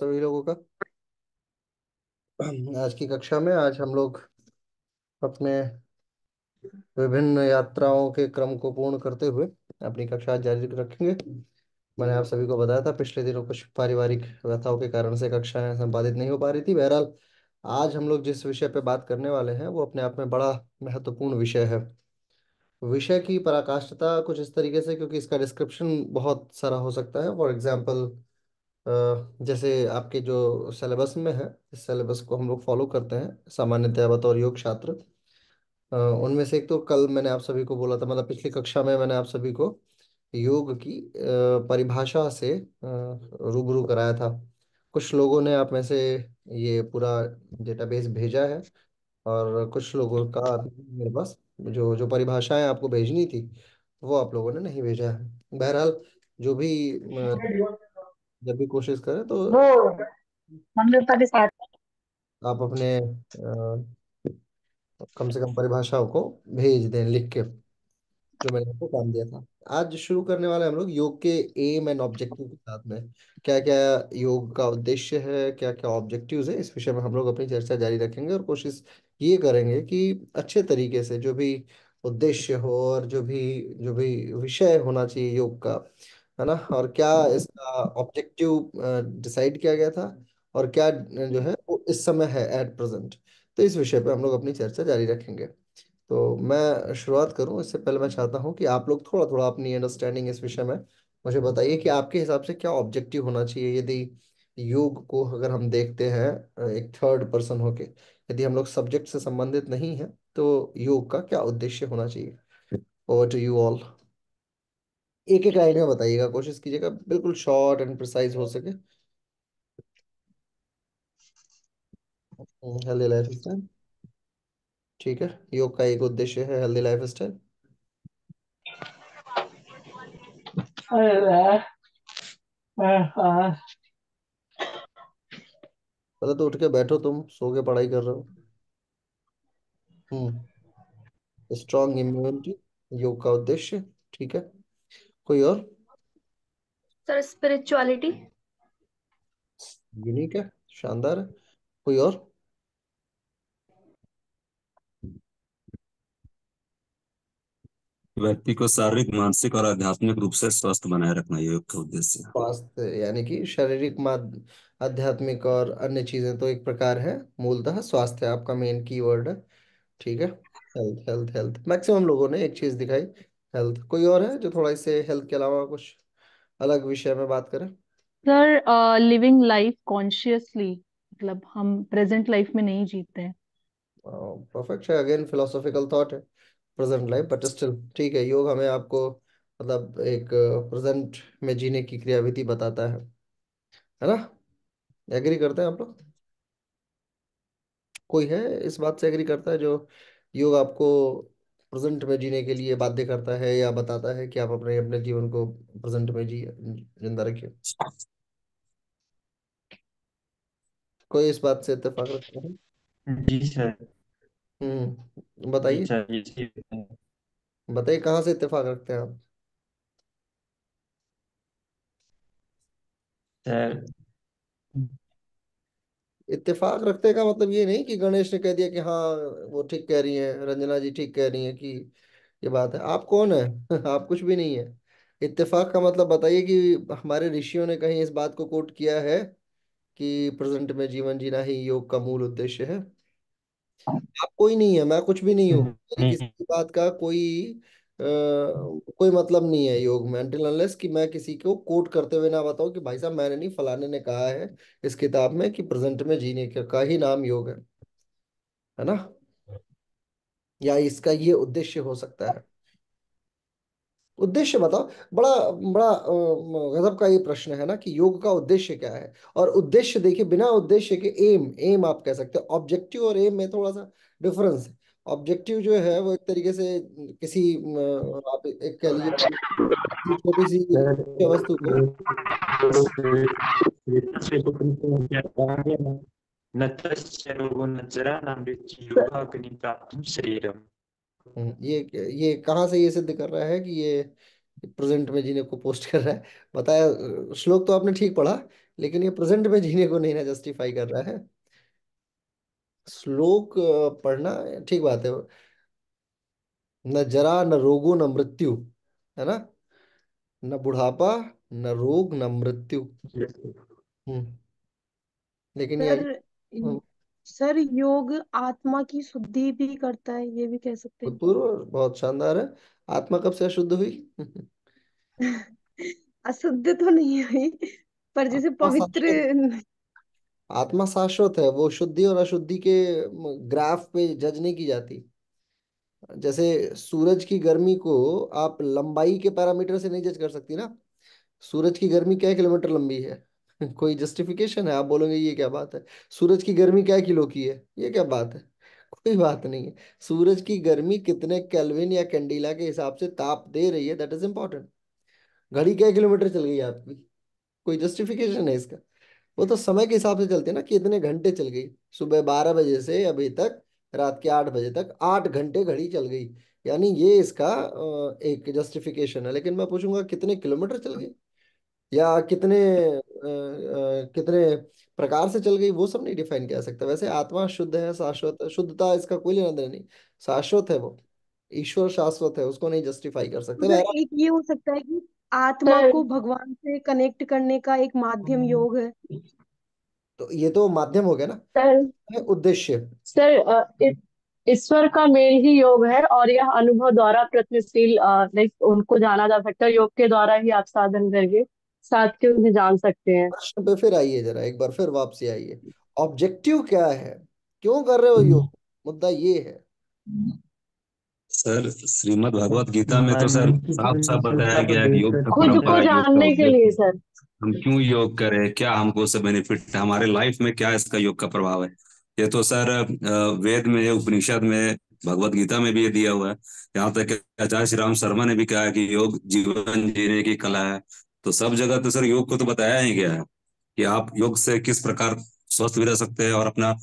सभी लोगों का आज की कक्षा में आज हम लोग अपने विभिन्न यात्राओं के क्रम को पूर्ण करते हुए अपनी कक्षा जारी रखेंगे मैंने आप सभी को बताया था पिछले दिनों कुछ पारिवारिक व्यथाओं के कारण से कक्षाएं संपादित नहीं हो पा रही थी बहरहाल आज हम लोग जिस विषय पर बात करने वाले हैं वो अपने आप में बड़ा महत्वपूर्ण विषय है विषय की पराकाष्ठता कुछ इस तरीके से क्योंकि इसका डिस्क्रिप्शन बहुत सारा हो सकता है फॉर एग्जाम्पल जैसे आपके जो सिलेबस में है इस सिलेबस को हम लोग फॉलो करते हैं सामान्यतः बतौर योग छात्र उनमें से एक तो कल मैंने आप सभी को बोला था मतलब पिछली कक्षा में मैंने आप सभी को योग की परिभाषा से रूबरू कराया था कुछ लोगों ने आप में से ये पूरा डेटाबेस भेजा है और कुछ लोगों का मेरे पास जो जो परिभाषाएं आपको भेजनी थी वो आप लोगों ने नहीं भेजा है बहरहाल जो भी जब भी कोशिश करें तो वो हम का भी साथ आप अपने आ, कम से कम परिभाषाओं को भेज दें लिख के जो मैंने आपको काम दिया था आज शुरू करने वाले हम लोग योग के एम एंड ऑब्जेक्टिव के साथ में क्या क्या योग का उद्देश्य है क्या क्या ऑब्जेक्टिव है इस विषय में हम लोग अपनी चर्चा जारी रखेंगे और कोशिश ये करेंगे कि अच्छे तरीके से जो भी उद्देश्य हो और जो भी जो भी विषय होना चाहिए योग का है ना और क्या हाँ। इसका ऑब्जेक्टिव डिसाइड किया गया था और क्या जो है वो इस समय है एट प्रेजेंट तो इस विषय पे हम लोग अपनी चर्चा जारी रखेंगे तो मैं शुरुआत करूं इससे पहले मैं चाहता हूं कि आप लोग थोड़ा थोड़ा अपनी अंडरस्टैंडिंग इस विषय में मुझे बताइए कि आपके हिसाब से क्या ऑब्जेक्टिव होना चाहिए यदि योग को अगर हम देखते हैं एक थर्ड पर्सन होके यदि हम लोग सब्जेक्ट से संबंधित नहीं है तो योग का क्या उद्देश्य होना चाहिए ओवर टू यू ऑल एक एक लाइन में बताइएगा कोशिश कीजिएगा बिल्कुल शॉर्ट एंड प्रिसाइज हो सके हेल्दी लाइफ स्टाइल ठीक है योग का एक उद्देश्य है हेल्दी लाइफ स्टाइल पहले तो उठ के बैठो तुम सो के पढ़ाई कर रहे हो हम्म स्ट्रॉन्ग इम्यूनिटी योग का उद्देश्य ठीक है कोई और सर स्पिरिचुअलिटी यूनिक है शानदार कोई और व्यक्ति को शारीरिक मानसिक और आध्यात्मिक रूप से स्वस्थ बनाए रखना योग का उद्देश्य स्वास्थ्य यानी कि शारीरिक आध्यात्मिक और अन्य चीजें तो एक प्रकार है मूलतः स्वास्थ्य आपका मेन कीवर्ड है ठीक है हेल्थ हेल्थ हेल्थ मैक्सिमम लोगों ने एक चीज दिखाई हेल्थ कोई और है जो थोड़ा इससे हेल्थ के अलावा कुछ अलग विषय में बात करें सर लिविंग लाइफ कॉन्शियसली मतलब हम प्रेजेंट लाइफ में नहीं जीते हैं परफेक्ट है अगेन फिलोसॉफिकल थॉट है प्रेजेंट लाइफ बट स्टिल ठीक है योग हमें आपको मतलब एक प्रेजेंट में जीने की क्रियाविधि बताता है है ना एग्री करते हैं आप लोग कोई है इस बात से एग्री करता है जो योग आपको प्रेजेंट में जीने के लिए बाध्य करता है या बताता है कि आप अपने अपने जीवन को प्रेजेंट में जी जिंदा रखिए कोई इस बात से इतफाक रखते हैं जी सर हम्म बताइए बताइए कहाँ से इतफाक रखते हैं आप सर इत्तेफाक रखते का मतलब ये नहीं कि गणेश ने कह दिया कि हाँ वो ठीक कह रही है रंजना जी ठीक कह रही है कि ये बात है आप कौन है आप कुछ भी नहीं है इत्तेफाक का मतलब बताइए कि हमारे ऋषियों ने कहीं इस बात को कोट किया है कि प्रेजेंट में जीवन जीना ही योग का मूल उद्देश्य है आप कोई नहीं है मैं कुछ भी नहीं हूँ हम्म, किसी हम्म। बात का कोई कोई मतलब नहीं है योग में अंटिल अनलेस कि मैं किसी को कोट करते हुए ना बताऊं कि भाई साहब मैंने नहीं फलाने ने कहा है इस किताब में कि प्रेजेंट में जीने का ही नाम योग है है ना या इसका ये उद्देश्य हो सकता है उद्देश्य बताओ बड़ा बड़ा गजब का ये प्रश्न है ना कि योग का उद्देश्य क्या है और उद्देश्य देखिए बिना उद्देश्य के एम एम आप कह सकते हो ऑब्जेक्टिव और एम में थोड़ा सा डिफरेंस है ऑब्जेक्टिव जो है वो एक तरीके से किसी आप एक कह लीजिए छोटी सी वस्तु को हम्म। ये ये कहाँ से ये सिद्ध कर रहा है कि ये प्रेजेंट में जीने को पोस्ट कर रहा है बताया श्लोक तो आपने ठीक पढ़ा लेकिन ये प्रेजेंट में जीने को नहीं ना जस्टिफाई कर रहा है श्लोक पढ़ना ठीक बात है न जरा न रोगो न मृत्यु है ना न बुढ़ापा न रोग न मृत्यु हम्म। लेकिन सर, हाँ। सर योग आत्मा की शुद्धि भी करता है ये भी कह सकते हैं पूर्व बहुत शानदार है आत्मा कब से अशुद्ध हुई अशुद्ध तो नहीं हुई पर हाँ, जैसे पवित्र आत्मा शाश्वत है वो शुद्धि और अशुद्धि के ग्राफ पे जज नहीं की जाती जैसे सूरज की गर्मी को आप लंबाई के पैरामीटर से नहीं जज कर सकती ना सूरज की गर्मी क्या किलोमीटर लंबी है कोई जस्टिफिकेशन है आप बोलोगे ये क्या बात है सूरज की गर्मी क्या किलो की है ये क्या बात है कोई बात नहीं है सूरज की गर्मी कितने कैलविन या कैंडीला के हिसाब से ताप दे रही है दैट इज इम्पोर्टेंट घड़ी क्या किलोमीटर चल गई आपकी कोई जस्टिफिकेशन है इसका वो तो समय के हिसाब से चलती है ना कि इतने घंटे चल गई सुबह बारह बजे से अभी तक रात के आठ बजे तक आठ घंटे घड़ी चल गई यानी ये इसका एक जस्टिफिकेशन है लेकिन मैं पूछूंगा कितने किलोमीटर चल गई या कितने आ, कितने प्रकार से चल गई वो सब नहीं डिफाइन किया सकता वैसे आत्मा शुद्ध है शाश्वत शुद्धता इसका कोई लेना देना नहीं शाश्वत है वो ईश्वर शाश्वत है उसको नहीं जस्टिफाई कर सकते एक ये हो सकता है कि आत्मा तो को भगवान से कनेक्ट करने का एक माध्यम हम्म। योग है तो ये तो माध्यम हो गया ना सर उद्देश्य सर ईश्वर का मेल ही योग है और यह अनुभव द्वारा प्रत्नशील लाइक उनको जाना जा सकता है योग के द्वारा ही आप साधन करके साथ के उन्हें जान सकते हैं प्रश्न पे फिर आइए जरा एक बार फिर वापसी आइए ऑब्जेक्टिव क्या है क्यों कर रहे हो योग मुद्दा ये है सर श्रीमद भगवत गीता में तो सर साफ साफ बताया गया है योग खुद को जानने के लिए सर हम क्यों योग करें क्या हमको उससे बेनिफिट हमारे लाइफ में क्या इसका योग का प्रभाव है ये तो सर वेद में उपनिषद में भगवत गीता में भी ये दिया हुआ है यहाँ तक आचार्य श्री राम शर्मा ने भी कहा है कि योग जीवन जीने की कला है तो सब जगह तो सर योग को तो बताया ही गया है कि आप योग से किस प्रकार स्वस्थ भी रह सकते हैं और अपना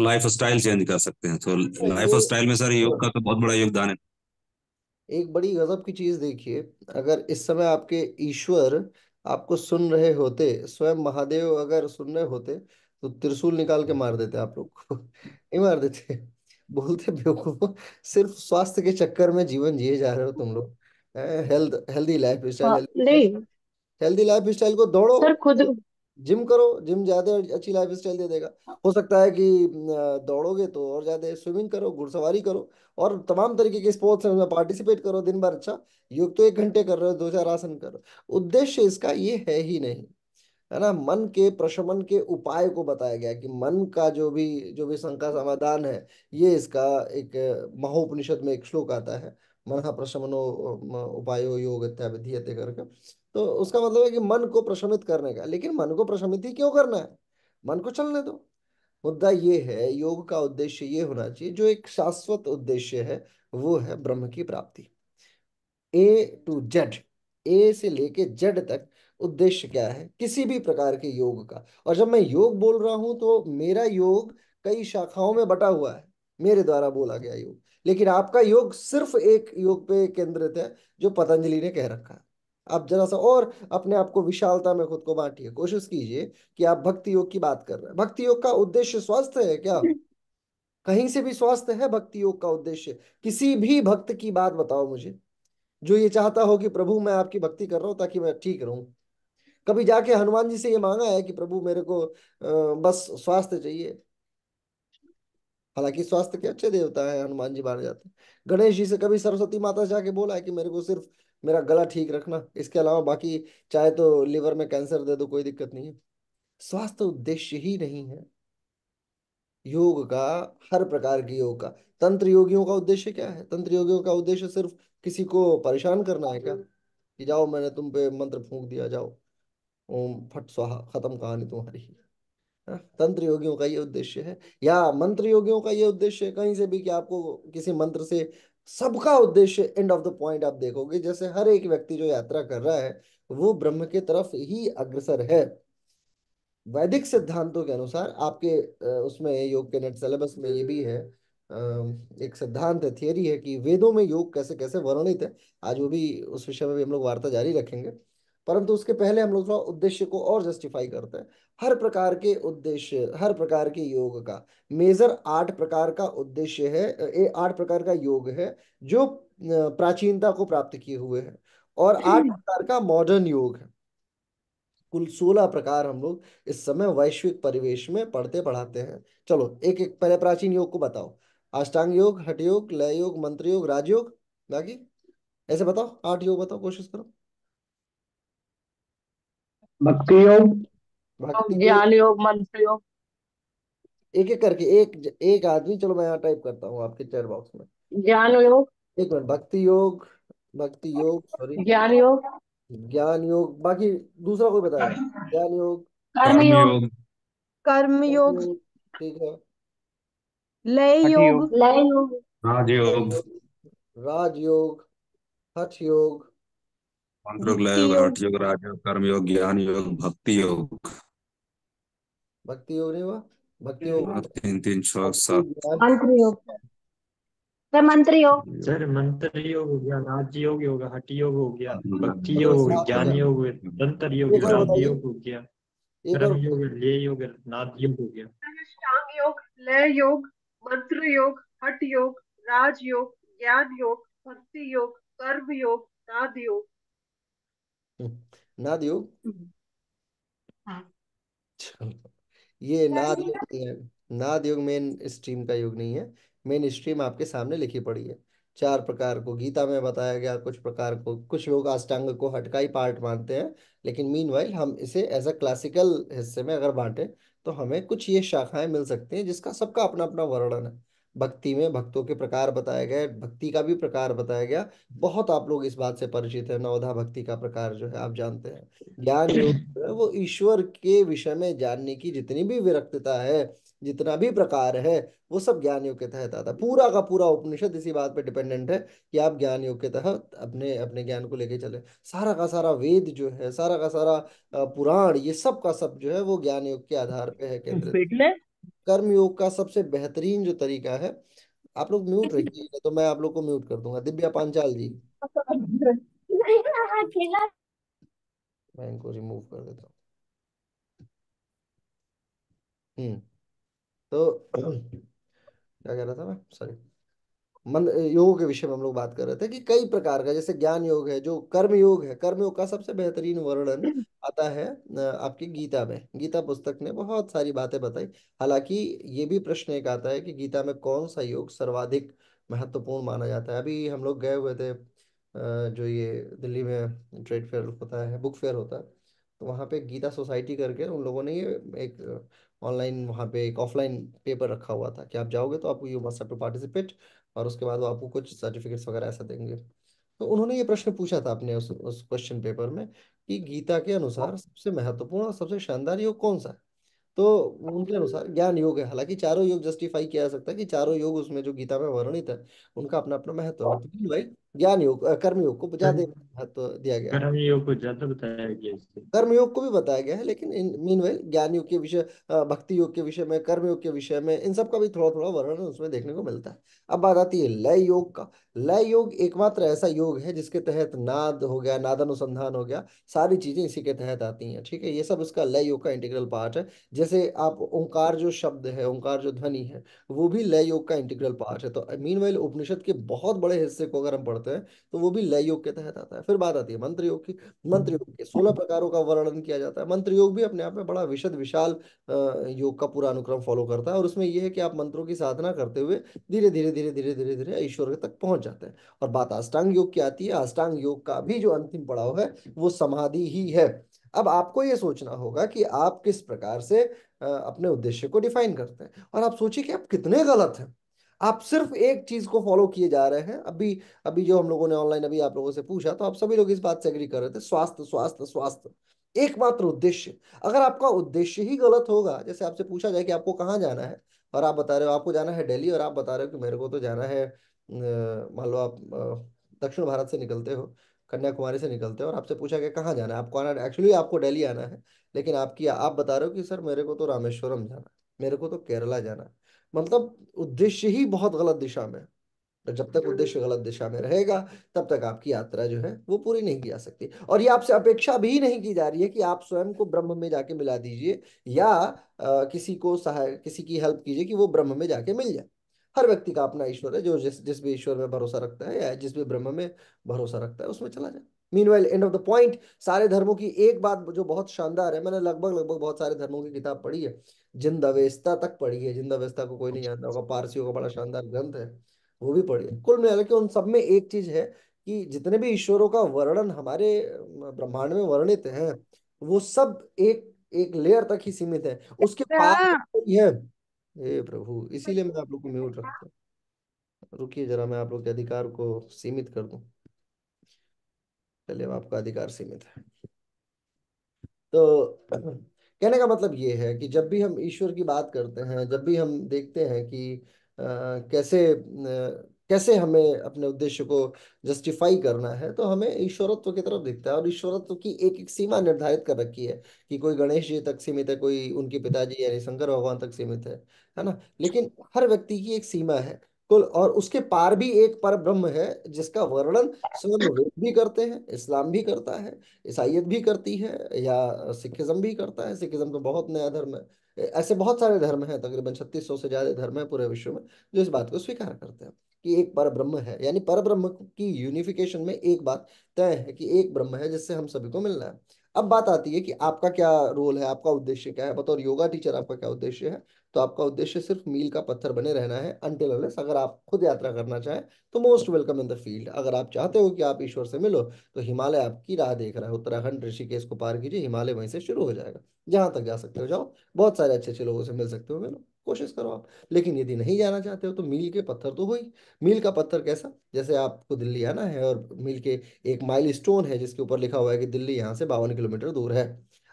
लाइफ स्टाइल चेंज कर सकते हैं तो लाइफ स्टाइल में सर योग का तो बहुत बड़ा योगदान है एक बड़ी गजब की चीज देखिए अगर इस समय आपके ईश्वर आपको सुन रहे होते स्वयं महादेव अगर सुन रहे होते तो त्रिशूल निकाल के मार देते आप लोग को नहीं मार देते बोलते बेवकूफ सिर्फ स्वास्थ्य के चक्कर में जीवन जिए जा रहे हो तुम लोग health healthy lifestyle healthy lifestyle को दौड़ो सर खुद जिम करो जिम ज्यादा अच्छी लाइफ स्टाइल दे देगा हो सकता है कि दौड़ोगे तो और ज्यादा स्विमिंग करो घुड़सवारी करो और तमाम तरीके के स्पोर्ट्स में पार्टिसिपेट करो दिन भर अच्छा योग तो एक घंटे कर रहे हो दो चार आसन करो उद्देश्य इसका ये है ही नहीं है ना मन के प्रशमन के उपाय को बताया गया कि मन का जो भी जो भी शंका समाधान है ये इसका एक महोपनिषद में एक श्लोक आता है मन प्रशमनो उपायो योग करके तो उसका मतलब है कि मन को प्रशमित करने का लेकिन मन को प्रशमित ही क्यों करना है मन को चलने दो मुद्दा ये है योग का उद्देश्य ये होना चाहिए जो एक शाश्वत उद्देश्य है वो है ब्रह्म की प्राप्ति ए टू जेड ए से लेके जेड तक उद्देश्य क्या है किसी भी प्रकार के योग का और जब मैं योग बोल रहा हूं तो मेरा योग कई शाखाओं में बटा हुआ है मेरे द्वारा बोला गया योग लेकिन आपका योग सिर्फ एक योग पे केंद्रित है जो पतंजलि ने कह रखा है आप जरा सा और अपने आप को विशालता में खुद को बांटिए कोशिश कीजिए कि आप भक्ति योग की बात कर रहे हैं भक्ति योग का उद्देश्य स्वास्थ्य है क्या कहीं से भी स्वास्थ्य है भक्ति योग का उद्देश्य किसी भी भक्त की बात बताओ मुझे जो ये चाहता हो कि प्रभु मैं आपकी भक्ति कर रहा हूं ताकि मैं ठीक रहूं कभी जाके हनुमान जी से ये मांगा है कि प्रभु मेरे को बस स्वास्थ्य चाहिए हालांकि स्वास्थ्य के अच्छे देवता है हनुमान जी बाहर जाते हैं गणेश जी से कभी सरस्वती माता से जाके बोला है कि मेरे को सिर्फ मेरा गला ठीक रखना इसके अलावा बाकी चाहे तो लिवर में कैंसर दे दो कोई दिक्कत नहीं है स्वास्थ्य उद्देश्य ही नहीं है योग का हर प्रकार की योग का तंत्र योगियों का उद्देश्य क्या है तंत्र योगियों का उद्देश्य सिर्फ किसी को परेशान करना है क्या कि जाओ मैंने तुम पे मंत्र फूंक दिया जाओ ओम फट स्वाहा खत्म कहानी तुम्हारी हाँ, तंत्र योगियों का ये उद्देश्य है या मंत्र योगियों का ये उद्देश्य है कहीं से भी कि आपको किसी मंत्र से सबका उद्देश्य एंड ऑफ द पॉइंट आप देखोगे जैसे हर एक व्यक्ति जो यात्रा कर रहा है वो ब्रह्म के तरफ ही अग्रसर है वैदिक सिद्धांतों के अनुसार आपके उसमें योग के नेट सिलेबस में ये भी है एक सिद्धांत है थियरी है कि वेदों में योग कैसे कैसे वर्णित है आज वो भी उस विषय में भी हम लोग वार्ता जारी रखेंगे परंतु उसके पहले हम लोग थोड़ा उद्देश्य को और जस्टिफाई करते हैं हर प्रकार के उद्देश्य हर प्रकार के योग का मेजर आठ प्रकार का उद्देश्य है आठ प्रकार का योग है जो प्राचीनता को प्राप्त किए हुए है और हम्म। आठ प्रकार का मॉडर्न योग है कुल सोलह प्रकार हम लोग इस समय वैश्विक परिवेश में पढ़ते पढ़ाते हैं चलो एक एक पहले प्राचीन योग को बताओ अष्टांग योग हट योग लय योग मंत्र योग राजयोग बाकी ऐसे बताओ आठ योग बताओ कोशिश करो भक्ति योग ज्ञान योग मंत्र योग एक एक करके एक एक आदमी चलो मैं यहाँ टाइप करता हूँ आपके चैट बॉक्स में ज्ञान योग एक मिनट भक्ति योग भक्ति योग सॉरी ज्ञान योग ज्ञान योग बाकी दूसरा कोई बताया ज्ञान योग कर्म योग कर्म योग ठीक है लय योग लय योग राजयोग राजयोग हठ योग राजयोग ज्ञान योग भक्ति योग भक्ति योग भक्ति योग तीन तीन छह सात मंत्र योग सर मंत्र योग सर मंत्र योग हो गया नाच योग हट योग हो गया भक्ति योग ज्ञान योग तंत्र योग योग हो गया कर्म योग ले योग नाद योग हो गया अष्टांग योग लय योग मंत्र योग हट योग राज योग ज्ञान योग भक्ति योग कर्म योग नाद योग नाद हाँ। ये नाद नाद मेन स्ट्रीम का योग नहीं है मेन स्ट्रीम आपके सामने लिखी पड़ी है चार प्रकार को गीता में बताया गया कुछ प्रकार को कुछ लोग अष्टांग को हटकाई पार्ट मानते हैं लेकिन मीन हम इसे एज अ क्लासिकल हिस्से में अगर बांटे तो हमें कुछ ये शाखाएं मिल सकती हैं जिसका सबका अपना अपना वर्णन है भक्ति में भक्तों के प्रकार बताए गए भक्ति का भी प्रकार बताया गया बहुत आप लोग इस बात से परिचित है नवधा भक्ति का प्रकार जो है आप जानते हैं ज्ञान योग वो ईश्वर के विषय में जानने की जितनी भी विरक्तता है जितना भी प्रकार है वो सब ज्ञान योग के तहत आता है पूरा का पूरा उपनिषद इसी बात पर डिपेंडेंट है कि आप ज्ञान योग के तहत अपने अपने ज्ञान को लेके चले सारा का सारा वेद जो है सारा का सारा पुराण ये सब का सब जो है वो ज्ञान योग के आधार पे है केंद्रित कर्मयोग का सबसे बेहतरीन जो तरीका है आप लोग म्यूट अच्छा। रहिएगा तो मैं आप लोग को म्यूट कर दूंगा दिव्या पांचाल जी मैं इनको रिमूव कर देता हूँ हम्म, तो क्या कह रहा था मैं सॉरी योग के विषय में हम लोग बात कर रहे थे कि कई प्रकार का जैसे ज्ञान योग है जो कर्म योग है कर्म योग का सबसे बेहतरीन वर्णन हम्म। आता है आपकी गीता में गीता पुस्तक ने बहुत सारी बातें बताई हालांकि ये भी प्रश्न एक आता है कि गीता में कौन सा योग सर्वाधिक महत्वपूर्ण माना जाता है अभी हम लोग गए हुए थे जो ये दिल्ली में ट्रेड फेयर होता है बुक फेयर होता है तो वहाँ पे गीता सोसाइटी करके उन लोगों ने ये एक ऑनलाइन वहाँ पे एक ऑफलाइन पेपर रखा हुआ था कि आप जाओगे तो आपको you must have to participate और उसके बाद वो आपको कुछ सर्टिफिकेट्स वगैरह ऐसा देंगे तो उन्होंने ये प्रश्न पूछा था अपने उस उस क्वेश्चन पेपर में कि गीता के अनुसार सबसे महत्वपूर्ण और सबसे शानदार योग कौन सा है तो उनके अनुसार ज्ञान योग है हालांकि चारों योग जस्टिफाई किया जा सकता है कि चारों योग उसमें जो गीता में वर्णित है उनका अपना अपना महत्व है तो ज्ञान योग कर्म योग को ज्यादा महत्व तो दिया गया कर्म योग को ज्यादा बताया गया कर्म योग को भी बताया गया है लेकिन मीन वेल ज्ञान योग के विषय भक्ति योग के विषय में कर्म योग के विषय में इन सब का भी थोड़ा थोड़ा वर्णन उसमें देखने को मिलता है अब बात आती है लय योग का लय योग एकमात्र ऐसा योग है जिसके तहत नाद हो गया नाद अनुसंधान हो गया सारी चीजें इसी के तहत आती हैं ठीक है ये सब इसका लय योग का इंटीग्रल पार्ट है जैसे आप ओंकार जो शब्द है ओंकार जो ध्वनि है वो भी लय योग का इंटीग्रल पार्ट है तो मीन वेल उपनिषद के बहुत बड़े हिस्से को अगर हम पढ़ते होते हैं तो वो भी लय योग के तहत आता है फिर बात आती है मंत्र योग की हम्म। मंत्र योग के सोलह प्रकारों का वर्णन किया जाता है मंत्र योग भी अपने आप में बड़ा विशद विशाल योग का पूरा अनुक्रम फॉलो करता है और उसमें यह है कि आप मंत्रों की साधना करते हुए धीरे धीरे धीरे धीरे धीरे धीरे ईश्वर तक पहुंच जाते हैं और बात अष्टांग योग की आती है अष्टांग योग का भी जो अंतिम पड़ाव है वो समाधि ही है अब आपको ये सोचना होगा कि आप किस प्रकार से अपने उद्देश्य को डिफाइन करते हैं और आप सोचिए कि आप कितने गलत हैं आप सिर्फ एक चीज को फॉलो किए जा रहे हैं अभी अभी जो हम लोगों ने ऑनलाइन अभी आप लोगों से पूछा तो आप सभी लोग इस बात से एग्री कर रहे थे स्वास्थ्य स्वास्थ्य स्वास्थ्य एकमात्र उद्देश्य अगर आपका उद्देश्य ही गलत होगा जैसे आपसे पूछा जाए कि आपको कहाँ जाना है और आप बता रहे हो आपको जाना है दिल्ली और आप बता रहे हो कि मेरे को तो जाना है मान लो आप दक्षिण भारत से निकलते हो कन्याकुमारी से निकलते हो और आपसे पूछा गया कहाँ जाना है आपको आना एक्चुअली आपको दिल्ली आना है लेकिन आपकी आप बता रहे हो कि सर मेरे को तो रामेश्वरम जाना है मेरे को तो केरला जाना है मतलब उद्देश्य ही बहुत गलत दिशा में तो जब तक उद्देश्य गलत दिशा में रहेगा तब तक आपकी यात्रा जो है वो पूरी नहीं की जा सकती और ये आपसे अपेक्षा भी नहीं की जा रही है कि आप स्वयं को ब्रह्म में जाके मिला दीजिए या आ, किसी को सहाय किसी की हेल्प कीजिए कि वो ब्रह्म में जाके मिल जाए हर व्यक्ति का अपना ईश्वर है जो जिस जिस भी ईश्वर में भरोसा रखता है या जिस भी ब्रह्म में भरोसा रखता है उसमें चला जाए mean well end of the point सारे धर्मों की एक बात जो बहुत शानदार है मैंने लगभग लगभग बहुत सारे धर्मों की किताब पढ़ी है जिंद अवेस्ता तक पढ़िए अवेस्ता को कोई नहीं अच्छा, जानता होगा अच्छा। पारसियों का बड़ा शानदार ग्रंथ है वो भी पढ़िए कुल मिला के उन सब में एक चीज है कि जितने भी ईश्वरों का वर्णन हमारे ब्रह्मांड में वर्णित है वो सब एक एक लेयर तक ही सीमित है उसके अच्छा। पार है हे प्रभु इसीलिए मैं आप लोग को म्यूट रखता हूँ रुकिए जरा मैं आप लोग के अधिकार को सीमित कर दूं चलिए आपका अधिकार सीमित है तो कहने का मतलब ये है कि जब भी हम ईश्वर की बात करते हैं जब भी हम देखते हैं कि आ, कैसे कैसे हमें अपने उद्देश्य को जस्टिफाई करना है तो हमें ईश्वरत्व की तरफ दिखता है और ईश्वरत्व की एक एक सीमा निर्धारित कर रखी है कि कोई गणेश जी तक सीमित है कोई उनके पिताजी यानी शंकर भगवान तक सीमित है है ना लेकिन हर व्यक्ति की एक सीमा है कुल और उसके पार भी एक पर ब्रह्म है जिसका वर्णन स्वयं वेद भी करते हैं इस्लाम भी करता है ईसाइत भी करती है या सिखिज्म भी करता है सिखिज्म तो बहुत नया धर्म है ऐसे बहुत सारे धर्म हैं तकरीबन छत्तीस सौ से ज्यादा धर्म है पूरे विश्व में जो इस बात को स्वीकार करते हैं कि एक पर ब्रह्म है यानी पर ब्रह्म की यूनिफिकेशन में एक बात तय है कि एक ब्रह्म है जिससे हम सभी को मिलना है अब बात आती है कि आपका क्या रोल है आपका उद्देश्य क्या है बतौर योगा टीचर आपका क्या उद्देश्य है तो आपका उद्देश्य सिर्फ मील का पत्थर बने रहना है अनटिल अनलेस अगर आप खुद यात्रा करना चाहें तो most welcome in the field अगर आप चाहते हो कि आप ईश्वर से मिलो तो हिमालय आपकी राह देख रहा है उत्तराखंड ऋषिकेश को पार कीजिए हिमालय वहीं से शुरू हो जाएगा जहाँ तक जा सकते हो जाओ बहुत सारे अच्छे अच्छे लोगों से मिल सकते हो मिलो कोशिश करो आप लेकिन यदि नहीं जाना चाहते हो तो मील के पत्थर तो हो ही मील का पत्थर कैसा जैसे आपको दिल्ली आना है और मील के एक माइल स्टोन है जिसके ऊपर लिखा हुआ है कि दिल्ली यहाँ से बावन किलोमीटर दूर है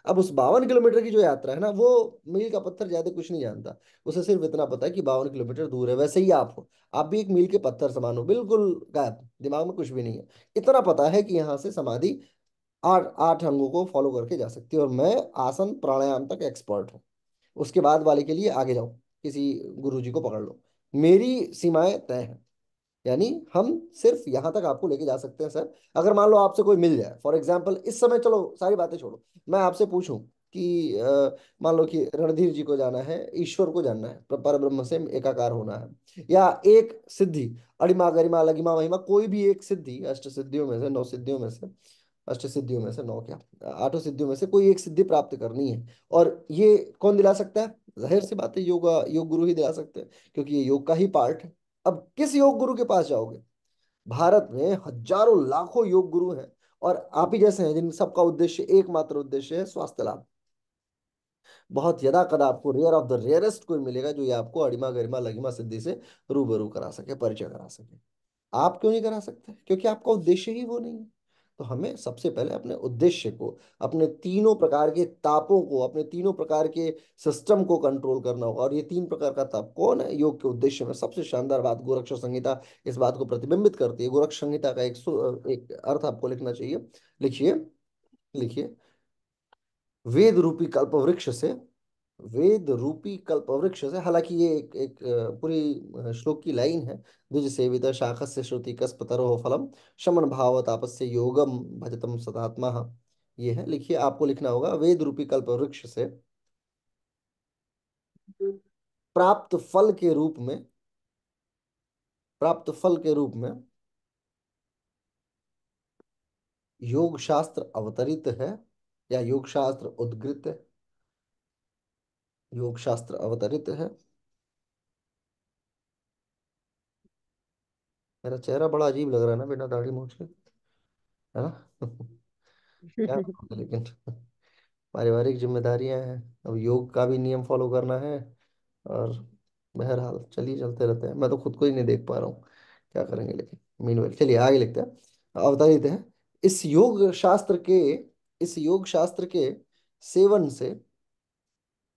अब उस बावन किलोमीटर की जो यात्रा है ना वो मील का पत्थर ज्यादा कुछ नहीं जानता उसे सिर्फ इतना पता है कि बावन किलोमीटर दूर है वैसे ही आप हो आप भी एक मील के पत्थर समान हो बिल्कुल गायब दिमाग में कुछ भी नहीं है इतना पता है कि यहाँ से समाधि आठ आठ अंगों को फॉलो करके जा सकती है और मैं आसन प्राणायाम तक एक्सपर्ट हूँ उसके बाद वाले के लिए आगे जाओ किसी गुरु को पकड़ लो मेरी सीमाएं तय हैं यानी हम सिर्फ यहाँ तक आपको लेके जा सकते हैं सर अगर मान लो आपसे कोई मिल जाए फॉर एग्जाम्पल इस समय चलो सारी बातें छोड़ो मैं आपसे पूछूँ कि मान लो कि रणधीर जी को जाना है ईश्वर को जानना है पर ब्रह्म से एकाकार होना है या एक सिद्धि अड़िमा गरिमा लगिमा महिमा कोई भी एक सिद्धि अष्ट सिद्धियों में से नौ सिद्धियों में से अष्ट सिद्धियों में से नौ क्या आठों सिद्धियों में से कोई एक सिद्धि प्राप्त करनी है और ये कौन दिला सकता है जाहिर सी बात है योग योग गुरु ही दिला सकते हैं क्योंकि ये योग का ही पार्ट है अब किस योग गुरु के पास जाओगे भारत में हजारों लाखों योग गुरु हैं और आप ही जैसे हैं जिन सबका उद्देश्य एकमात्र उद्देश्य है स्वास्थ्य लाभ बहुत यदा कदा आपको रेयर ऑफ द रेयरेस्ट कोई मिलेगा जो ये आपको अड़िमा गरिमा लगिमा सिद्धि से रूबरू करा सके परिचय करा सके आप क्यों नहीं करा सकते क्योंकि आपका उद्देश्य ही वो नहीं है तो हमें सबसे पहले अपने उद्देश्य को अपने तीनों प्रकार के तापों को अपने तीनों प्रकार के सिस्टम को कंट्रोल करना होगा और ये तीन प्रकार का ताप कौन है योग के उद्देश्य में सबसे शानदार बात गोरक्ष संहिता इस बात को प्रतिबिंबित करती है गोरक्ष संहिता का एक एक अर्थ आपको लिखना चाहिए लिखिए लिखिए वेद रूपी कल्प वृक्ष से वेद रूपी कल्प वृक्ष से हालांकि ये एक एक पूरी श्लोक की लाइन है द्विज सेवित शाख से श्रुति कस्पतरो फलम शमन भाव तापस्य योगम भजतम सदात्मा ये है लिखिए आपको लिखना होगा वेद रूपी कल्प वृक्ष से प्राप्त फल के रूप में प्राप्त फल के रूप में योग शास्त्र अवतरित है या योग शास्त्र उद्गृत है योग शास्त्र अवतरित है मेरा चेहरा बड़ा अजीब लग रहा है ना बिना दाढ़ी मूछ के है ना क्या लेकिन पारिवारिक जिम्मेदारियां हैं अब योग का भी नियम फॉलो करना है और बहरहाल चलिए चलते रहते हैं मैं तो खुद को ही नहीं देख पा रहा हूँ क्या करेंगे लेकिन मीन चलिए आगे लिखते हैं अवतरित है इस योग शास्त्र के इस योग शास्त्र के सेवन से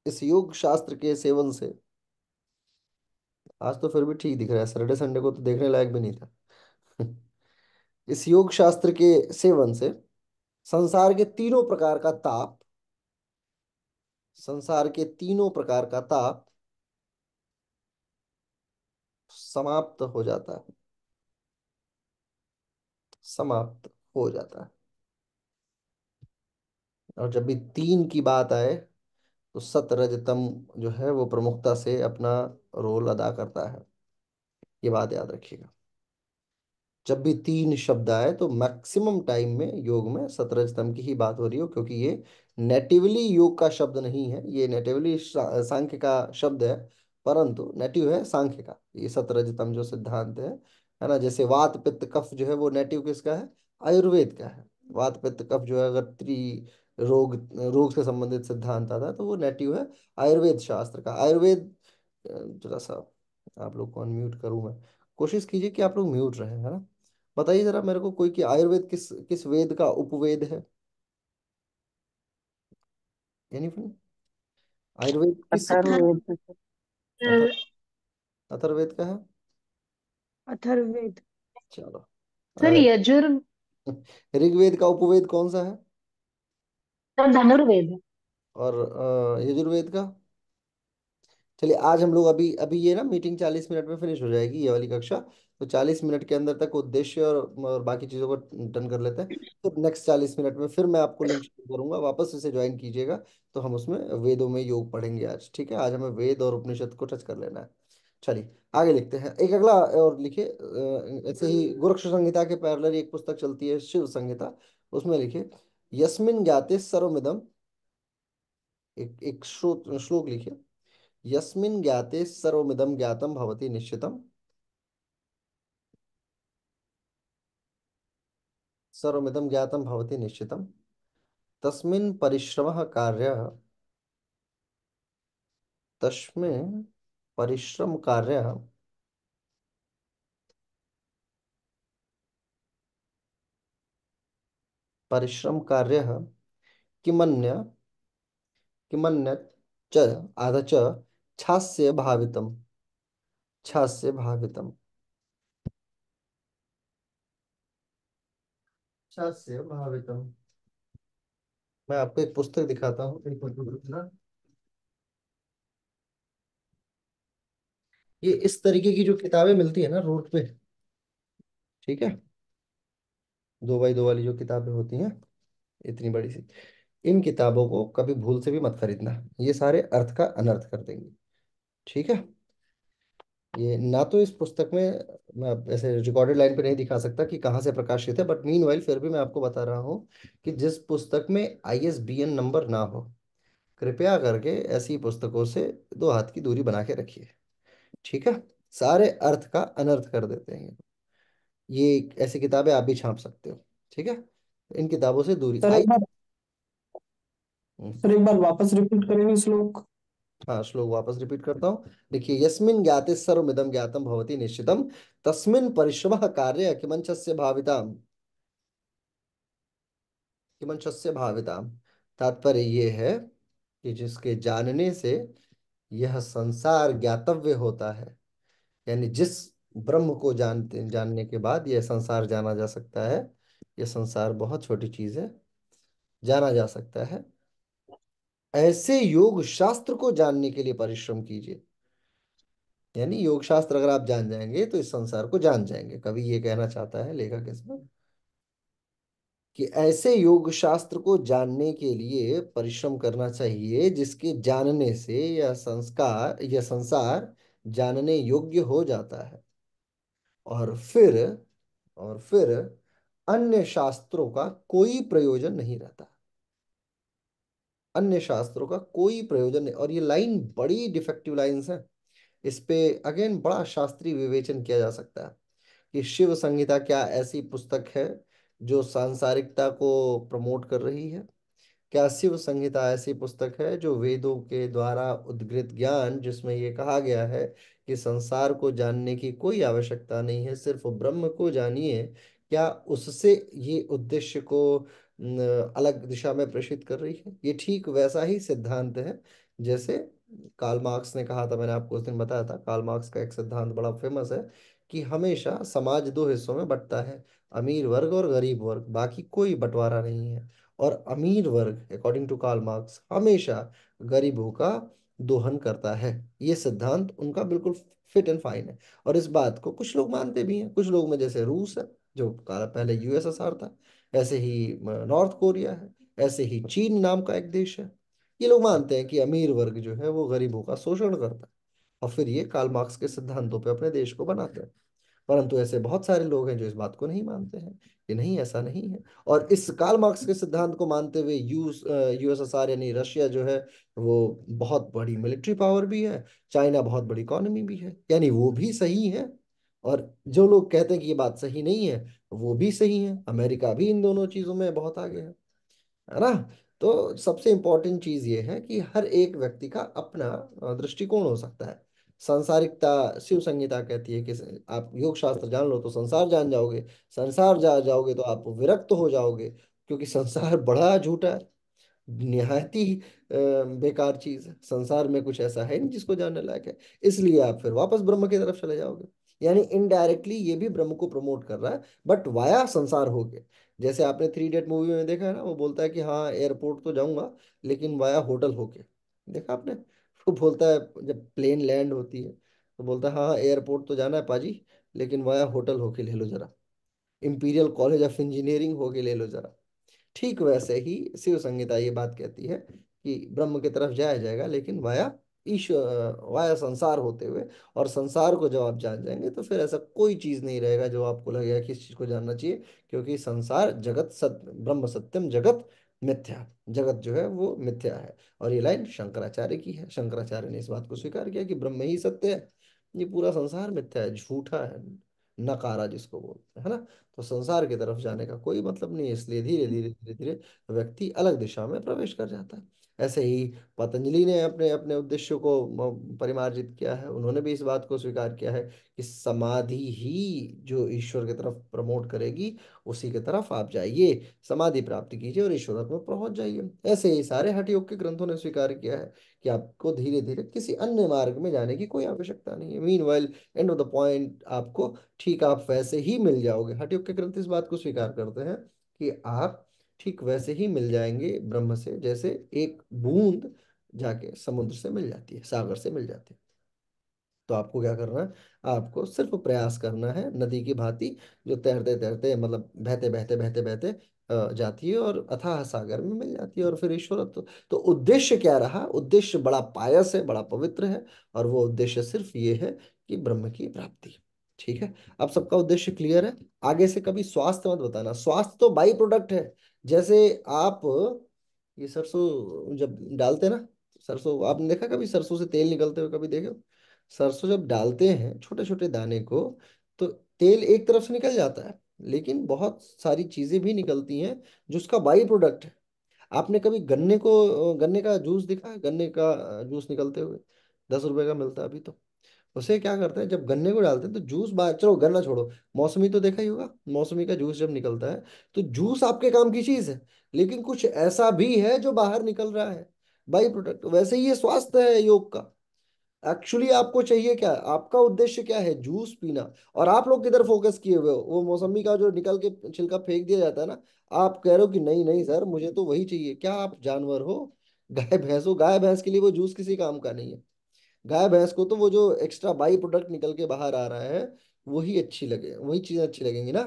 इस योग शास्त्र के सेवन से आज तो फिर भी ठीक दिख रहा है सैटरडे संडे को तो देखने लायक भी नहीं था इस योग शास्त्र के सेवन से संसार के तीनों प्रकार का ताप संसार के तीनों प्रकार का ताप समाप्त हो जाता है समाप्त हो जाता है और जब भी तीन की बात आए तो सत रजतम जो है वो प्रमुखता से अपना रोल अदा करता है ये बात याद रखिएगा जब भी तीन शब्द आए तो मैक्सिमम टाइम में योग में सतरजतम की ही बात हो रही हो क्योंकि ये नेटिवली योग का शब्द नहीं है ये नेटिवली सांख्य का शब्द है परंतु नेटिव है सांख्य का ये सतरजतम जो सिद्धांत है है ना जैसे वात पित्त कफ जो है वो नेटिव किसका है आयुर्वेद का है वात पित्त कफ जो है अगर त्रि रोग रोग से संबंधित सिद्धांत आता है तो वो नेटिव है आयुर्वेद शास्त्र का आयुर्वेद जरा सा आप लोग को अनम्यूट करूँ मैं कोशिश कीजिए कि आप लोग म्यूट रहे है ना बताइए जरा मेरे को कोई कि आयुर्वेद किस किस वेद का उपवेद है आयुर्वेद अथर्ववेद अथर्ववेद का है अथर्वेद चलो सर यजुर् ऋग्वेद का उपवेद कौन सा है तो धनुर्वेद और यजुर्वेद का चलिए आज हम लोग अभी अभी ये ना मीटिंग चालीस मिनट में फिनिश हो जाएगी ये वाली कक्षा तो चालीस मिनट के अंदर तक उद्देश्य और, और बाकी चीज़ों को डन कर लेते हैं तो नेक्स्ट चालीस मिनट में फिर मैं आपको लिंक शेयर करूंगा वापस इसे ज्वाइन कीजिएगा तो हम उसमें वेदों में योग पढ़ेंगे आज ठीक है आज हमें वेद और उपनिषद को टच कर लेना है चलिए आगे लिखते हैं एक अगला और लिखिए ऐसे ही गोरक्ष संहिता के पैरेलल एक पुस्तक चलती है शिव संहिता उसमें लिखिए यस्मिन ज्ञाते सर्वमिदम एक एक श्लोक लिखिए यस्मिन ज्ञाते सर्वमिदम ज्ञातम भवति निश्चितम सर्वमिदम ज्ञातम भवति निश्चितम तस्मिन परिश्रम कार्य तस्मिन परिश्रम कार्य परिश्रम कार्य किमन्य किमन्य च च छास्य भावितम छास्य भावितम छास्य भावितम मैं आपको एक पुस्तक दिखाता हूँ ये इस तरीके की जो किताबें मिलती है ना रोड पे ठीक है दो बाई दो वाली जो किताबें होती हैं इतनी बड़ी सी इन किताबों को कभी भूल से भी मत खरीदना ये सारे अर्थ का अनर्थ कर देंगे ठीक है ये ना तो इस पुस्तक में मैं ऐसे रिकॉर्डेड लाइन पे नहीं दिखा सकता कि कहाँ से प्रकाशित है बट मीन फिर भी मैं आपको बता रहा हूँ कि जिस पुस्तक में आई नंबर ना हो कृपया करके ऐसी पुस्तकों से दो हाथ की दूरी बना के रखिए ठीक है सारे अर्थ का अनर्थ कर देते हैं ये ऐसी किताबें आप भी छाप सकते हो ठीक है इन किताबों से दूरी सर आई एक बार हम्म। सर एक बार वापस रिपीट करेंगे श्लोक हाँ श्लोक वापस रिपीट करता हूँ देखिए यस्मिन ज्ञाते सर्वमिदं ज्ञातं भवति निश्चितम तस्मिन परिश्रमः कार्य किमंचस्य भाविताम किमंचस्य भाविताम तात्पर्य ये है कि जिसके जानने से यह संसार ज्ञातव्य होता है यानी जिस ब्रह्म को जानते जानने के बाद यह संसार जाना जा सकता है यह संसार बहुत छोटी चीज है जाना जा सकता है ऐसे योग शास्त्र को जानने के लिए परिश्रम कीजिए यानी योग शास्त्र अगर आप जान जाएंगे तो इस संसार को जान जाएंगे कभी ये कहना चाहता है लेखक इसमें कि ऐसे योग शास्त्र को जानने के लिए परिश्रम करना चाहिए जिसके जानने से यह संस्कार यह संसार जानने योग्य हो जाता है और फिर और फिर अन्य शास्त्रों का कोई प्रयोजन नहीं रहता अन्य शास्त्रों का कोई प्रयोजन नहीं और ये लाइन बड़ी डिफेक्टिव लाइन है इस पे अगेन बड़ा शास्त्रीय विवेचन किया जा सकता है कि शिव संहिता क्या ऐसी पुस्तक है जो सांसारिकता को प्रमोट कर रही है क्या शिव संहिता ऐसी पुस्तक है जो वेदों के द्वारा उद्गृत ज्ञान जिसमें ये कहा गया है कि संसार को जानने की कोई आवश्यकता नहीं है सिर्फ ब्रह्म को जानिए क्या उससे ये उद्देश्य को अलग दिशा में प्रेषित कर रही है ये ठीक वैसा ही सिद्धांत है जैसे काल मार्क्स ने कहा था मैंने आपको उस दिन बताया था काल मार्क्स का एक सिद्धांत बड़ा फेमस है कि हमेशा समाज दो हिस्सों में बंटता है अमीर वर्ग और गरीब वर्ग बाकी कोई बंटवारा नहीं है और अमीर वर्ग अकॉर्डिंग टू काल मार्क्स हमेशा गरीबों का दोहन करता है ये सिद्धांत उनका बिल्कुल फिट एंड फाइन है और इस बात को कुछ लोग मानते भी हैं कुछ लोग में जैसे रूस है जो पहले यूएसएसआर था ऐसे ही नॉर्थ कोरिया है ऐसे ही चीन नाम का एक देश है ये लोग मानते हैं कि अमीर वर्ग जो है वो गरीबों का शोषण करता है और फिर ये कार्ल मार्क्स के सिद्धांतों पे अपने देश को बनाते हैं परंतु ऐसे बहुत सारे लोग हैं जो इस बात को नहीं मानते हैं कि नहीं ऐसा नहीं है और इस काल मार्क्स के सिद्धांत को मानते हुए यूएस यूएसएसआर यानी रशिया जो है वो बहुत बड़ी मिलिट्री पावर भी है चाइना बहुत बड़ी इकोनॉमी भी है यानी वो भी सही है और जो लोग कहते हैं कि ये बात सही नहीं है वो भी सही है अमेरिका भी इन दोनों चीज़ों में बहुत आगे है है ना तो सबसे इंपॉर्टेंट चीज़ ये है कि हर एक व्यक्ति का अपना दृष्टिकोण हो सकता है सांसारिकता शिव संहिता कहती है कि आप योग शास्त्र जान लो तो संसार जान जाओगे संसार जा जाओगे तो आप विरक्त हो जाओगे क्योंकि संसार बड़ा झूठा है निहायती ही बेकार चीज है संसार में कुछ ऐसा है नहीं जिसको जानने लायक है इसलिए आप फिर वापस ब्रह्म की तरफ चले जाओगे यानी इनडायरेक्टली ये भी ब्रह्म को प्रमोट कर रहा है बट वाया संसार हो गया जैसे आपने थ्री डेट मूवी में देखा है ना वो बोलता है कि हाँ एयरपोर्ट तो जाऊंगा लेकिन वाया होटल हो गया देखा आपने वो बोलता है जब प्लेन लैंड होती है तो बोलता है हाँ हाँ एयरपोर्ट तो जाना है पाजी लेकिन वहाँ होटल होके ले लो जरा इम्पीरियल कॉलेज ऑफ इंजीनियरिंग होके ले लो जरा ठीक वैसे ही शिव संगीता ये बात कहती है कि ब्रह्म की तरफ जाया जाएगा लेकिन वाया ईश्वर वाया संसार होते हुए और संसार को जब आप जान जाएंगे तो फिर ऐसा कोई चीज़ नहीं रहेगा जो आपको लगेगा कि इस चीज़ को जानना चाहिए क्योंकि संसार जगत सत्य ब्रह्म सत्यम जगत मिथ्या जगत जो है वो मिथ्या है और ये लाइन शंकराचार्य की है शंकराचार्य ने इस बात को स्वीकार किया कि ब्रह्म ही सत्य है ये पूरा संसार मिथ्या है झूठा है नकारा जिसको बोलते हैं ना तो संसार की तरफ जाने का कोई मतलब नहीं है इसलिए धीरे धीरे धीरे धीरे व्यक्ति अलग दिशा में प्रवेश कर जाता है ऐसे ही पतंजलि ने अपने अपने उद्देश्य को परिमार्जित किया है उन्होंने भी इस बात को स्वीकार किया है कि समाधि ही जो ईश्वर की तरफ प्रमोट करेगी उसी की तरफ आप जाइए समाधि प्राप्त कीजिए और ईश्वर में पहुंच जाइए ऐसे ही सारे हठयोग के ग्रंथों ने स्वीकार किया है कि आपको धीरे धीरे किसी अन्य मार्ग में जाने की कोई आवश्यकता नहीं है mean well end of the point आपको ठीक आप वैसे ही मिल जाओगे हठयोग के ग्रंथ इस बात को स्वीकार करते हैं कि आप ठीक वैसे ही मिल जाएंगे ब्रह्म से जैसे एक बूंद जाके समुद्र से मिल जाती है सागर से मिल जाती है तो आपको क्या करना है आपको सिर्फ प्रयास करना है नदी की भांति जो तैरते तैरते मतलब बहते बहते बहते बहते जाती है और अथाह सागर में मिल जाती है और फिर ईश्वर तो, तो उद्देश्य क्या रहा उद्देश्य बड़ा पायस है बड़ा पवित्र है और वो उद्देश्य सिर्फ ये है कि ब्रह्म की प्राप्ति ठीक है अब सबका उद्देश्य क्लियर है आगे से कभी स्वास्थ्य मत बताना स्वास्थ्य तो बाई प्रोडक्ट है जैसे आप ये सरसों जब डालते हैं ना सरसों आपने देखा कभी सरसों से तेल निकलते हुए कभी देखे सरसों जब डालते हैं छोटे छोटे दाने को तो तेल एक तरफ से निकल जाता है लेकिन बहुत सारी चीज़ें भी निकलती हैं जो उसका बाई प्रोडक्ट है आपने कभी गन्ने को गन्ने का जूस दिखा है गन्ने का जूस निकलते हुए दस रुपए का मिलता है अभी तो उसे क्या करते हैं जब गन्ने को डालते हैं तो जूस बाहर चलो गन्ना छोड़ो मौसमी तो देखा ही होगा मौसमी का जूस जब निकलता है तो जूस आपके काम की चीज़ है लेकिन कुछ ऐसा भी है जो बाहर निकल रहा है बाई प्रोडक्ट वैसे ही ये स्वास्थ्य है योग का एक्चुअली आपको चाहिए क्या आपका उद्देश्य क्या है जूस पीना और आप लोग किधर फोकस किए हुए हो वो मौसमी का जो निकल के छिलका फेंक दिया जाता है ना आप कह रहे हो कि नहीं नहीं सर मुझे तो वही चाहिए क्या आप जानवर हो गाय भैंस हो गाय भैंस के लिए वो जूस किसी काम का नहीं है गाय भैंस को तो वो जो एक्स्ट्रा बाई प्रोडक्ट निकल के बाहर आ रहा है वही अच्छी लगे वही चीज़ें अच्छी लगेंगी ना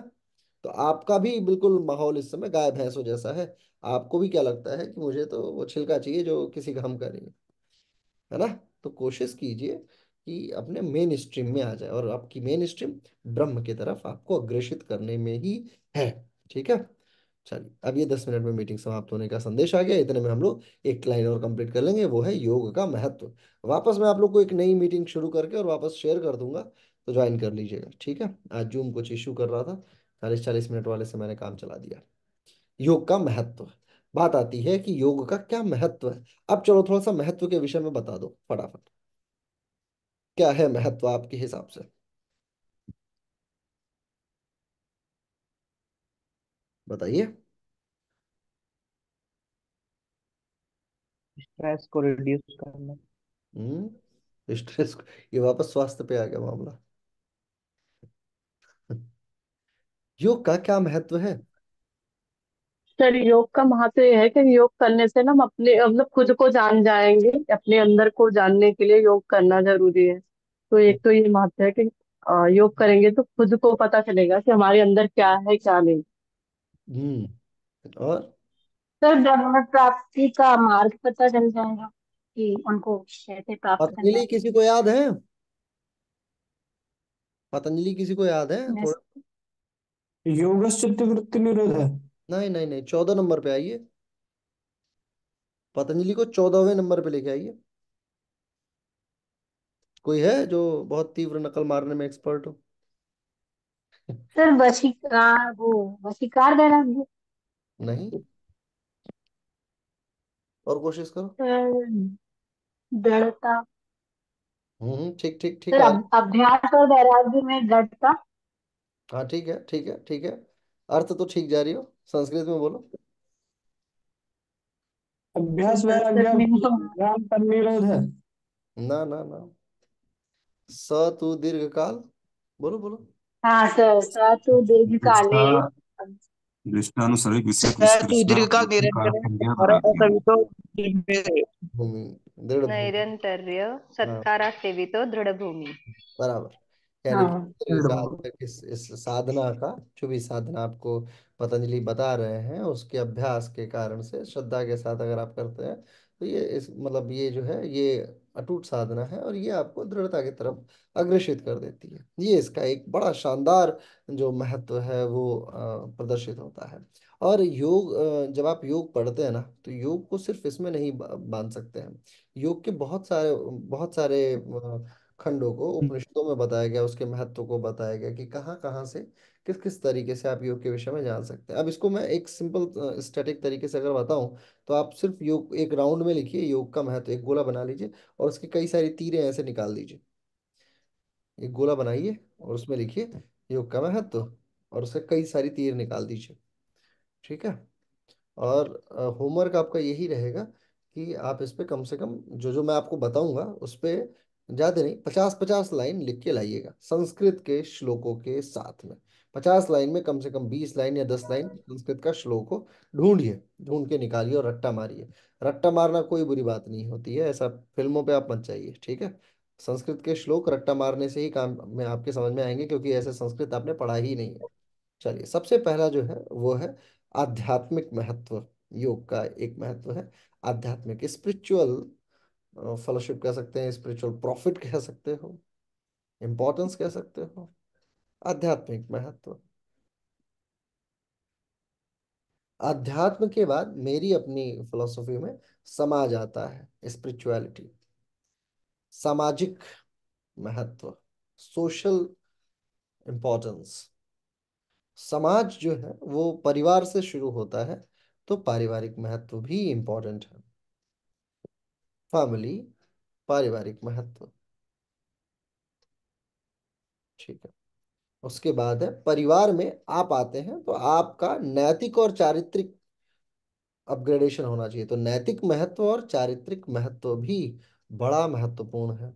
तो आपका भी बिल्कुल माहौल इस समय गाय भैंसों जैसा है आपको भी क्या लगता है कि मुझे तो वो छिलका चाहिए जो किसी काम का नहीं है ना तो कोशिश कीजिए कि अपने मेन स्ट्रीम में आ जाए और आपकी मेन स्ट्रीम ब्रह्म की तरफ आपको अग्रेषित करने में ही है ठीक है चलिए अब ये दस मिनट में मीटिंग समाप्त होने का संदेश आ गया इतने में हम लोग एक लाइन और कंप्लीट कर लेंगे वो है योग का महत्व वापस मैं आप लोग को एक नई मीटिंग शुरू करके और वापस शेयर कर दूंगा तो ज्वाइन कर लीजिएगा ठीक है आज जूम कुछ इश्यू कर रहा था चालीस चालीस मिनट वाले से मैंने काम चला दिया योग का महत्व बात आती है कि योग का क्या महत्व है अब चलो थोड़ा सा महत्व के विषय में बता दो फटाफट क्या है महत्व आपके हिसाब से बताइए स्ट्रेस को रिड्यूस करना हम्म स्ट्रेस ये वापस स्वास्थ्य पे आ गया मामला योग का क्या महत्व है सर योग का महत्व यह है कि योग करने से ना हम अपने मतलब खुद को जान जाएंगे अपने अंदर को जानने के लिए योग करना जरूरी है तो एक तो ये महत्व है कि योग करेंगे तो खुद को पता चलेगा कि हमारे अंदर क्या है क्या नहीं हम्म और सर ब्रह्म प्राप्ति का मार्ग पता चल जाएगा कि उनको कैसे प्राप्त पतंजलि है किसी को याद है पतंजलि किसी को याद है थोड़ा योग चित्तवृत्ति निरोध है नहीं नहीं नहीं चौदह नंबर पे आइए पतंजलि को चौदहवें नंबर पे लेके आइए कोई है जो बहुत तीव्र नकल मारने में एक्सपर्ट हो सर वशिकार वो वशीकार देना है। नहीं और कोशिश करो सर दृढ़ता हम्म ठीक ठीक ठीक सर आ अब अभ्यास और वैराग्य में डरता हाँ ठीक है ठीक है ठीक है अर्थ तो ठीक जा रही हो संस्कृत में बोलो अभ्यास वैराग्य संस्कृत पर निरोध है ना ना ना स तू दीर्घ काल बोलो बोलो हाँ तो सर हाँ। सेवितो दृढ़ भूमि बराबर हाँ। इस साधना का जो भी साधना आपको पतंजलि बता रहे हैं उसके अभ्यास के कारण से श्रद्धा के साथ अगर आप करते हैं तो ये इस मतलब ये जो है ये अटूट साधना है और ये आपको दृढ़ता की तरफ अग्रसित कर देती है ये इसका एक बड़ा शानदार जो महत्व है वो प्रदर्शित होता है और योग जब आप योग पढ़ते हैं ना तो योग को सिर्फ इसमें नहीं बांध सकते हैं योग के बहुत सारे बहुत सारे खंडों को हम्म। उपनिषदों में बताया गया उसके महत्व को बताया गया कि कहाँ कहाँ से किस किस तरीके से आप योग के विषय में जान सकते हैं अब इसको मैं एक सिंपल स्टैटिक तरीके से अगर बताऊं तो आप सिर्फ योग एक राउंड में लिखिए योग का महत्व एक गोला बना लीजिए और उसकी कई सारी तीरें ऐसे निकाल दीजिए एक गोला बनाइए और उसमें लिखिए योग का महत्व और उसके कई सारी तीर निकाल दीजिए ठीक है और होमवर्क आपका यही रहेगा कि आप इस पर कम से कम जो जो मैं आपको बताऊंगा उस पर ज़्यादा नहीं पचास पचास लाइन लिख के लाइएगा संस्कृत के श्लोकों के साथ में पचास लाइन में कम से कम बीस लाइन या दस लाइन संस्कृत का श्लोक को ढूंढिए ढूंढ के निकालिए और रट्टा मारिए रट्टा मारना कोई बुरी बात नहीं होती है ऐसा फिल्मों पे आप मत जाइए ठीक है संस्कृत के श्लोक रट्टा मारने से ही काम में आपके समझ में आएंगे क्योंकि ऐसे संस्कृत आपने पढ़ा ही नहीं है चलिए सबसे पहला जो है वो है आध्यात्मिक महत्व योग का एक महत्व है आध्यात्मिक स्पिरिचुअल फेलोशिप कह सकते हैं स्पिरिचुअल प्रॉफिट कह सकते हो इम्पोर्टेंस कह सकते हो आध्यात्मिक महत्व आध्यात्म के बाद मेरी अपनी फिलोसफी में समाज आता है स्पिरिचुअलिटी सामाजिक महत्व सोशल इम्पोर्टेंस समाज जो है वो परिवार से शुरू होता है तो पारिवारिक महत्व भी इम्पोर्टेंट है फैमिली पारिवारिक महत्व ठीक है उसके बाद है परिवार में आप आते हैं तो आपका नैतिक और चारित्रिक अपग्रेडेशन होना चाहिए तो नैतिक महत्व और चारित्रिक महत्व भी बड़ा महत्वपूर्ण है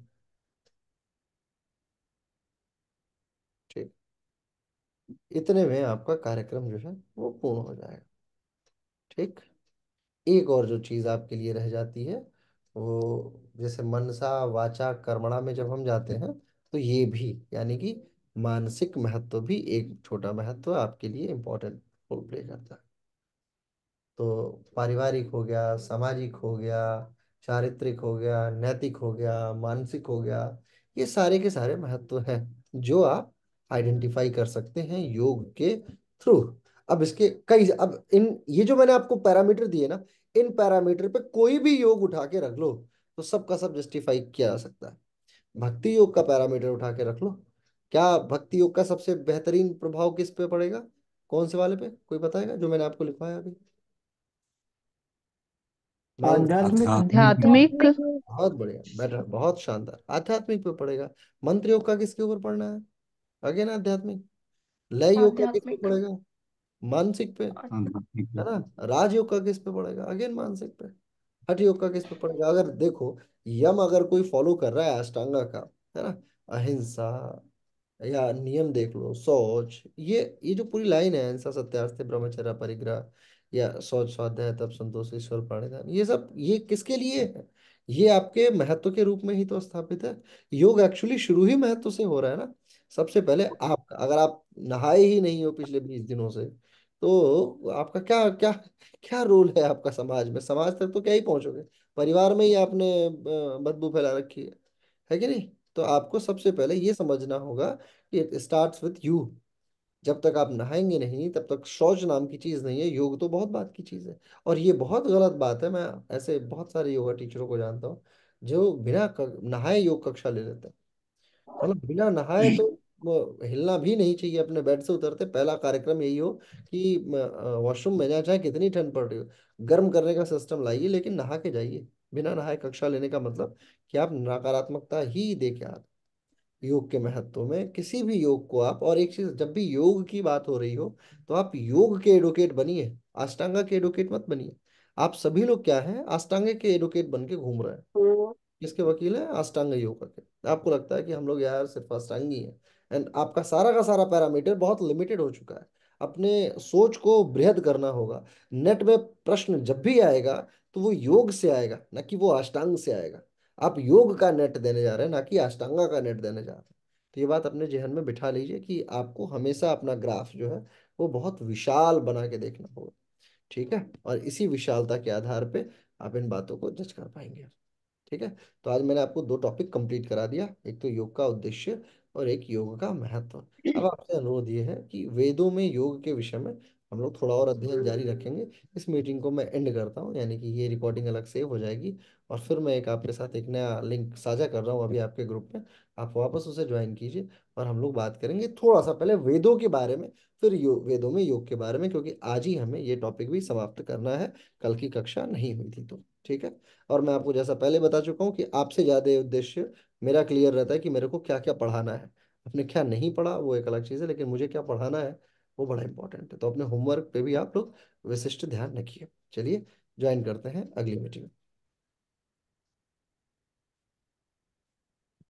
ठीक इतने में आपका कार्यक्रम जो है वो पूर्ण हो जाएगा ठीक एक और जो चीज आपके लिए रह जाती है वो जैसे मनसा वाचा कर्मणा में जब हम जाते हैं तो ये भी यानी कि मानसिक महत्व भी एक छोटा महत्व आपके लिए इम्पोर्टेंट रोल प्ले करता है तो पारिवारिक हो गया सामाजिक हो गया चारित्रिक हो गया नैतिक हो गया मानसिक हो गया ये सारे के सारे महत्व हैं जो आप आइडेंटिफाई कर सकते हैं योग के थ्रू अब इसके कई अब इन ये जो मैंने आपको पैरामीटर दिए ना इन पैरामीटर पे कोई भी योग उठा के रख लो तो सबका सब जस्टिफाई किया जा सकता है भक्ति योग का पैरामीटर उठा के रख लो क्या भक्ति योग का सबसे बेहतरीन प्रभाव किस पे पड़ेगा कौन से वाले पे कोई बताएगा जो मैंने आपको लिखवाया अभी आध्यात्मिक बहुत बढ़िया बेटर बहुत शानदार आध्यात्मिक पे पड़ेगा मंत्र योग का किसके ऊपर पढ़ना है अगेन आध्यात्मिक लय योग का किस पे पड़ेगा मानसिक पे है ना राजयोग का किस पे पड़ेगा अगेन मानसिक पे हठ योग का किस पे पड़ेगा अगर देखो यम अगर कोई फॉलो कर रहा है अष्टांगा का है ना अहिंसा या नियम देख लो सोच ये ये जो पूरी लाइन है अहिंसा सत्यार्थ ब्रह्मचर्य परिग्रह या सोच स्वाध्याय तब संतोष ईश्वर प्राणिधान ये सब ये किसके लिए है ये आपके महत्व के रूप में ही तो स्थापित है योग एक्चुअली शुरू ही महत्व से हो रहा है ना सबसे पहले आप अगर आप नहाए ही नहीं हो पिछले बीस दिनों से तो आपका क्या क्या क्या रोल है आपका समाज में समाज तक तो क्या ही पहुंचोगे परिवार में ही आपने बदबू फैला रखी है है कि नहीं तो आपको सबसे पहले ये समझना होगा कि इट स्टार्ट्स विथ यू जब तक आप नहाएंगे नहीं तब तक शौच नाम की चीज़ नहीं है योग तो बहुत बात की चीज़ है और ये बहुत गलत बात है मैं ऐसे बहुत सारे योगा टीचरों को जानता हूँ जो बिना नहाए योग कक्षा ले लेते हैं मतलब बिना नहाए तो हिलना भी नहीं चाहिए अपने बेड से उतरते पहला कार्यक्रम यही हो कि वॉशरूम में जाए चाहे कितनी ठंड पड़ रही हो गर्म करने का सिस्टम लाइए लेकिन नहा के जाइए बिना नहाए कक्षा लेने का मतलब कि आप नकारात्मकता ही दे के आते योग के महत्व में किसी भी योग को आप और एक चीज जब भी योग की बात हो रही हो तो आप योग के एडवोकेट बनिए अष्टांगा के एडवोकेट मत बनिए आप सभी लोग क्या है अष्टांग के एडवोकेट बन के घूम रहे हैं किसके वकील है अष्टांग योग के आपको लगता है कि हम लोग यार सिर्फ अष्टांगी है एंड आपका सारा का सारा पैरामीटर बहुत लिमिटेड हो चुका है अपने सोच को बृहद करना होगा नेट में प्रश्न जब भी आएगा तो वो योग से आएगा ना कि वो अष्टांग से आएगा आप योग का नेट देने जा रहे हैं ना कि अष्टांगा का नेट देने जा रहे हैं तो ये बात अपने जहन में बिठा लीजिए कि आपको हमेशा अपना ग्राफ जो है वो बहुत विशाल बना के देखना होगा ठीक है और इसी विशालता के आधार पे आप इन बातों को जज कर पाएंगे ठीक है तो आज मैंने आपको दो टॉपिक कंप्लीट करा दिया एक तो योग का उद्देश्य और एक योग का महत्व अब आपसे अनुरोध ये है कि वेदों में योग के विषय में हम लोग थोड़ा और अध्ययन जारी रखेंगे इस मीटिंग को मैं एंड करता हूँ यानी कि ये रिकॉर्डिंग अलग सेव हो जाएगी और फिर मैं एक आपके साथ एक नया लिंक साझा कर रहा हूँ अभी आपके ग्रुप में आप वापस उसे ज्वाइन कीजिए और हम लोग बात करेंगे थोड़ा सा पहले वेदों के बारे में फिर यो, वेदों में योग के बारे में क्योंकि आज ही हमें ये टॉपिक भी समाप्त करना है कल की कक्षा नहीं हुई थी तो ठीक है और मैं आपको जैसा पहले बता चुका हूँ कि आपसे ज़्यादा उद्देश्य मेरा क्लियर रहता है कि मेरे को क्या क्या पढ़ाना है अपने क्या नहीं पढ़ा वो एक अलग चीज़ है लेकिन मुझे क्या पढ़ाना है वो बड़ा इंपॉर्टेंट है तो अपने होमवर्क पे भी आप लोग विशिष्ट ध्यान रखिए चलिए ज्वाइन करते हैं अगली मीटिंग